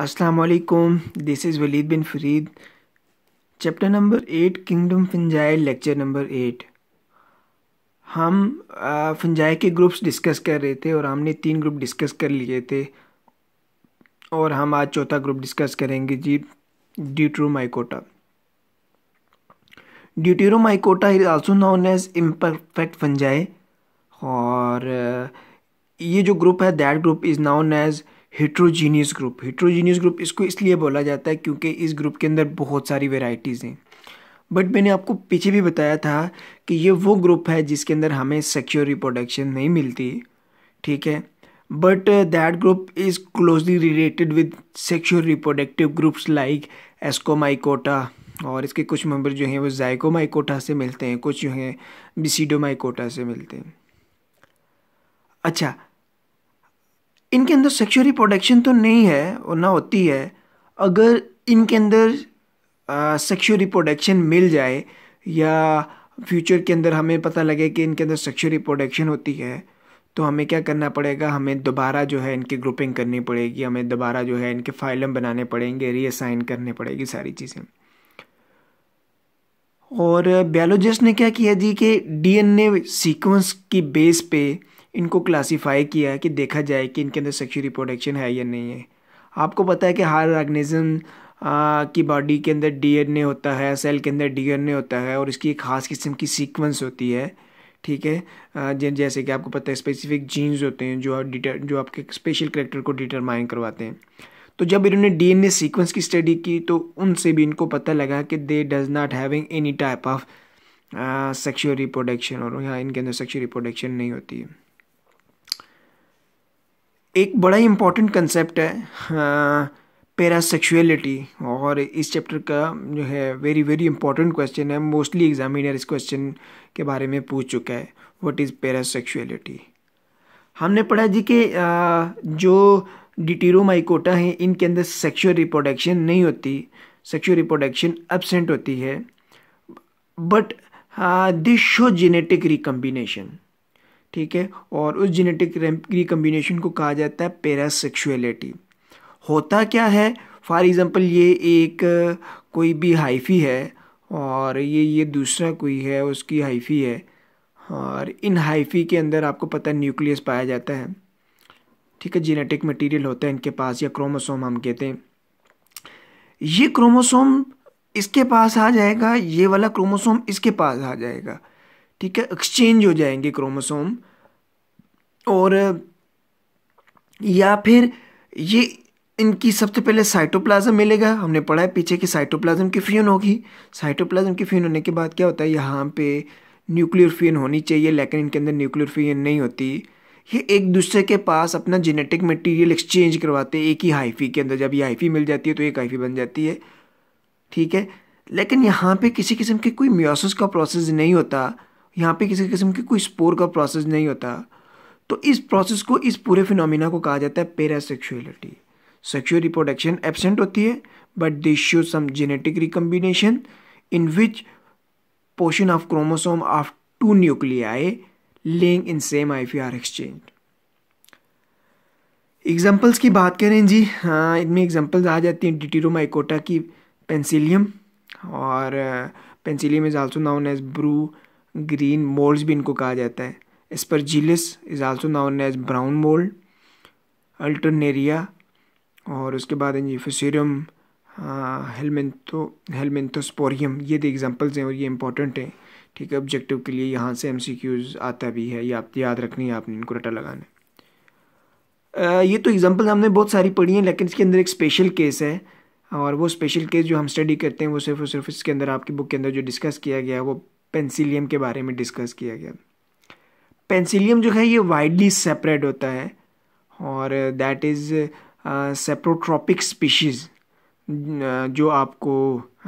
Assalamualaikum. This is Waleed bin Farid chapter number eight kingdom fungi lecture number eight हम fungi के groups discuss कर रहे थे और हमने तीन ग्रुप डिस्कस कर लिए थे और हम आज चौथा ग्रुप डिस्कस करेंगे जी mycota deuteromycota mycota is also known as imperfect fungi और ये जो ग्रुप है that group is known as heterogeneous group heterogeneous group इसको इसलिए बोला जाता है क्योंकि इस ग्रुप के अंदर बहुत सारी वेराइटीज़ हैं बट मैंने आपको पीछे भी बताया था कि ये वो ग्रुप है जिसके अंदर हमें सेक्योर रिप्रोडक्शन नहीं मिलती ठीक है but that group is closely related with sexual reproductive groups like ascomycota और इसके कुछ मेंबर जो हैं वो जायकोमाइकोटा से मिलते हैं कुछ जो हैं बिसीडोमाइकोटा से मिलते हैं अच्छा इनके अंदर सेक्शुअल रिप्रोडक्शन तो नहीं है और ना होती है अगर इनके अंदर सेक्शुअल रिप्रोडक्शन मिल जाए या फ्यूचर के अंदर हमें पता लगे कि इनके अंदर सेक्शुअल रिप्रोडक्शन होती है तो हमें क्या करना पड़ेगा हमें दोबारा जो है इनकी ग्रुपिंग करनी पड़ेगी हमें दोबारा जो है इनके फाइलम बनाने पड़ेंगे रीअसाइन करने पड़ेगी सारी चीज़ें और बायोलॉजिस्ट ने क्या किया जी कि डीएनए सीक्वेंस की बेस पे इनको क्लासिफाई किया है कि देखा जाए कि इनके अंदर सेक्शुअल रिप्रोडक्शन है या नहीं है आपको पता है कि हर ऑर्गेनिज्म की बॉडी के अंदर डीएनए होता है सेल के अंदर डीएनए होता है और इसकी एक खास किस्म की सीक्वेंस होती है ठीक है जैसे कि आपको पता है स्पेसिफिक जीन्स होते हैं जो डिटर जो आपके स्पेशल करेक्टर को डिटरमाइन करवाते हैं तो जब इन्होंने डीएनए सीक्वेंस की स्टडी की तो उनसे भी इनको पता लगा कि they does not having any type of sexual reproduction और यहाँ इनके अंदर सेक्शुअल रिप्रोडक्शन नहीं होती है एक बड़ा ही इम्पॉर्टेंट कंसेप्ट है पैरासेक्सुअलिटी हाँ, और इस चैप्टर का जो है वेरी वेरी इंपॉर्टेंट क्वेश्चन है मोस्टली एग्जामिनर इस क्वेश्चन के बारे में पूछ चुका है व्हाट इज़ पैरासेक्सुअलिटी हमने पढ़ा जी कि जो डिटीरोमाइकोटा है इनके अंदर सेक्शुअल रिप्रोडक्शन नहीं होती सेक्शुअल रिप्रोडक्शन एबसेंट होती है but this show genetic recombination ठीक है और उस जेनेटिक रिकम्बिनेशन को कहा जाता है पेरासेक्सुअलिटी होता क्या है फॉर एग्ज़ाम्पल ये एक कोई भी हाइफी है और ये ये दूसरा कोई है उसकी हाइफी है और इन हाइफी के अंदर आपको पता है न्यूक्लियस पाया जाता है ठीक है जेनेटिक मटेरियल होता है इनके पास या क्रोमोसोम हम कहते हैं ये क्रोमोसोम इसके पास आ जाएगा ये वाला क्रोमोसोम इसके पास आ जाएगा ठीक है एक्सचेंज हो जाएंगे क्रोमोसोम और या फिर ये इनकी सबसे पहले साइटोप्लाज्म मिलेगा हमने पढ़ा है पीछे कि साइटोप्लाज्म की फ्यून होगी साइटोप्लाज्म की फ्यून होने के बाद क्या होता है यहाँ पे न्यूक्लियर फ्यून होनी चाहिए लेकिन इनके अंदर न्यूक्लियर फ्यून नहीं होती ये एक दूसरे के पास अपना जेनेटिक मटेरियल एक्सचेंज करवाते एक ही हाइफी के अंदर जब ये हाइफी मिल जाती है तो एक हाइफी बन जाती है ठीक है लेकिन यहाँ पे किसी किस्म के कोई म्योसिस का प्रोसेस नहीं होता यहाँ पे किसी किस्म की कोई स्पोर का प्रोसेस नहीं होता तो इस प्रोसेस को इस पूरे फिनोमिना को कहा जाता है पेरासेक्सुअलिटी सेक्सुअल रिप्रोडक्शन एबसेंट होती है but they show some genetic recombination in which portion of chromosome of two nuclei lying in same hyphae are exchange examples की बात करें जी हाँ इनमें एग्जाम्पल्स आ जाती हैं डिटीरोमाइकोटा की पेंसिलियम और penicillium is also known as blue green molds भी इनको कहा जाता है aspergillus is also known as brown mold alternaria और उसके बाद हैं जी हेलमेंथो हेलमेंथोस्पोरियम ये द एग्जांपल्स हैं और ये इंपॉर्टेंट हैं ठीक है ऑब्जेक्टिव के लिए यहाँ से एम आता भी है ये आप याद रखनी है आपने इनको रटा लगाना है ये तो एग्जांपल हमने बहुत सारी पढ़ी हैं लेकिन इसके अंदर एक स्पेशल केस है और वो स्पेशल केस जो हम स्टडी करते हैं वो सिर्फ और सिर्फ इसके अंदर आपकी बुक के अंदर जो डिस्कस किया गया है वो पेंसिलियम के बारे में डिस्कस किया गया पेंसिलियम जो है ये वाइडली सेपरेट होता है और दैट इज़ सेप्रोट्रॉपिक स्पीशीज़ जो आपको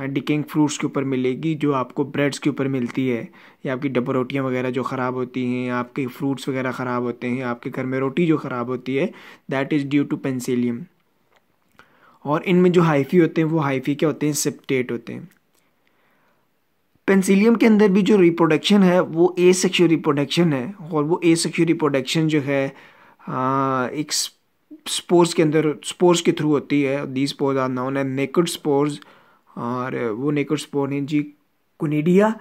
डिकिंग uh, फ्रूट्स के ऊपर मिलेगी जो आपको ब्रेड्स के ऊपर मिलती है या आपकी डब्बा रोटियाँ वगैरह जो ख़राब होती हैं आपके फ्रूट्स वगैरह ख़राब होते हैं आपके घर में रोटी जो ख़राब होती है that is due to penicillium और इनमें जो हाइफी होते हैं वो हाइफी क्या होते हैं सिप्टेट होते हैं पेंसिलियम के अंदर भी जो रिप्रोडक्शन है वो ए सेक्शुअल रिप्रोडक्शन है और वो ए सेक्शुअल रिप्रोडक्शन जो है आ, हाँ, एक स्पोर्स के अंदर स्पोर्स के थ्रू होती है दी स्पोर्स आर नाउन है नेकड स्पोर्स और वो नेकड स्पोर हैं जी कुनीडिया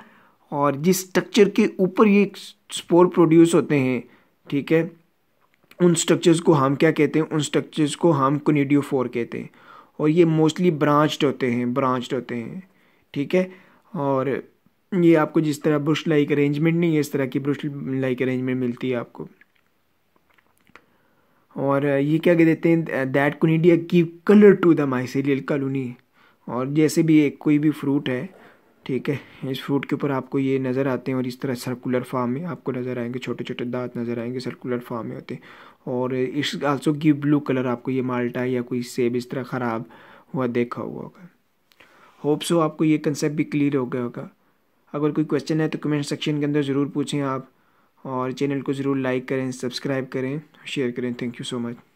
और जिस स्ट्रक्चर के ऊपर ये स्पोर प्रोड्यूस होते हैं ठीक है उन स्ट्रक्चर्स को हम क्या कहते हैं उन स्ट्रक्चर्स को हम फोर कहते हैं और ये मोस्टली ब्रांच्ड होते हैं ब्रांच्ड होते हैं ठीक है और ये आपको जिस तरह ब्रश लाइक अरेंजमेंट नहीं है इस तरह की ब्रश लाइक अरेंजमेंट मिलती है आपको और ये क्या कह देते हैं that conidia give colour to the mycelial colony और जैसे भी एक कोई भी फ्रूट है ठीक है इस फ्रूट के ऊपर आपको ये नज़र आते हैं और इस तरह सर्कुलर फार्म में आपको नज़र आएंगे छोटे छोटे दांत नज़र आएंगे सर्कुलर फार्म में होते हैं और इस आल्सो गिव ब्लू कलर आपको ये माल्टा या कोई सेब इस तरह ख़राब हुआ देखा हुआ होगा होप सो आपको ये कंसेप्ट भी क्लियर हो गया होगा अगर कोई क्वेश्चन है तो कमेंट सेक्शन के अंदर ज़रूर पूछें आप और चैनल को ज़रूर लाइक करें सब्सक्राइब करें शेयर करें थैंक यू सो मच